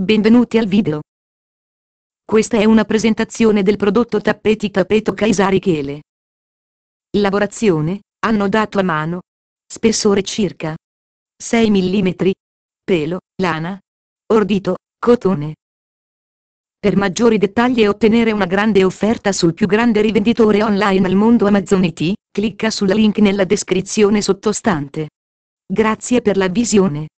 Benvenuti al video. Questa è una presentazione del prodotto Tappeti Tappeto Caesari Chele. Lavorazione, hanno dato a mano. Spessore circa 6 mm. Pelo, lana. Ordito, cotone. Per maggiori dettagli e ottenere una grande offerta sul più grande rivenditore online al mondo Amazon IT, clicca sul link nella descrizione sottostante. Grazie per la visione.